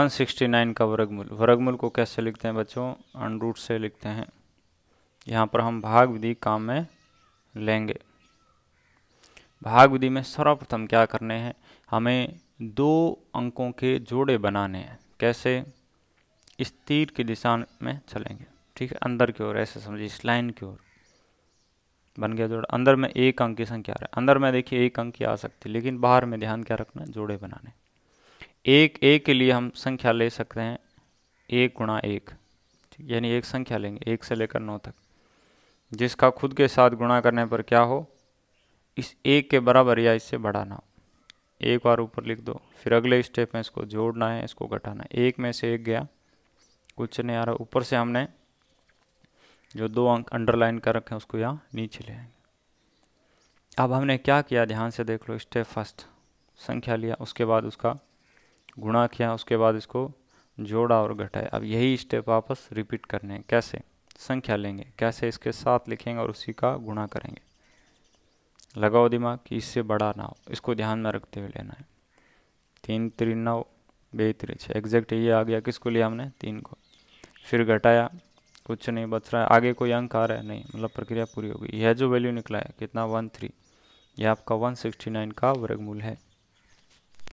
169 का वर्गमूल वर्गमूल को कैसे लिखते हैं बच्चों अनरूट से लिखते हैं यहाँ पर हम भाग विधि काम में लेंगे भाग विधि में सर्वप्रथम क्या करने हैं हमें दो अंकों के जोड़े बनाने हैं कैसे इस तीर की दिशा में चलेंगे ठीक है अंदर की ओर ऐसे समझिए इस लाइन की ओर बन गया जोड़ा अंदर में एक अंक की संख्या आ रहा है अंदर में देखिए एक अंक की आ सकती है लेकिन बाहर में ध्यान क्या रखना है जोड़े बनाने एक एक के लिए हम संख्या ले सकते हैं एक गुणा एक यानी एक संख्या लेंगे एक से लेकर नौ तक जिसका खुद के साथ गुणा करने पर क्या हो इस एक के बराबर या इससे बढ़ाना हो एक बार ऊपर लिख दो फिर अगले स्टेप में इसको जोड़ना है इसको घटाना है एक में से एक गया कुछ नहीं आ रहा ऊपर से हमने जो दो अंक अंडरलाइन कर रखे हैं उसको यहाँ नीचे ले आएंगे अब हमने क्या किया ध्यान से देख लो स्टेप फर्स्ट संख्या लिया उसके बाद उसका गुणा किया उसके बाद इसको जोड़ा और घटाया अब यही स्टेप वापस रिपीट करने हैं कैसे संख्या लेंगे कैसे इसके साथ लिखेंगे और उसी का गुणा करेंगे लगाओ दिमाग कि इससे बड़ा ना हो इसको ध्यान में रखते हुए लेना है तीन तीन नौ बेतरे छः एग्जैक्ट ये आ गया किसको लिया हमने तीन को फिर घटाया कुछ नहीं बच रहा है आगे कोई अंक आ रहा है नहीं मतलब प्रक्रिया पूरी हो गई यह जो वैल्यू निकला है कितना वन थ्री यह आपका वन सिक्सटी नाइन का वर्गमूल है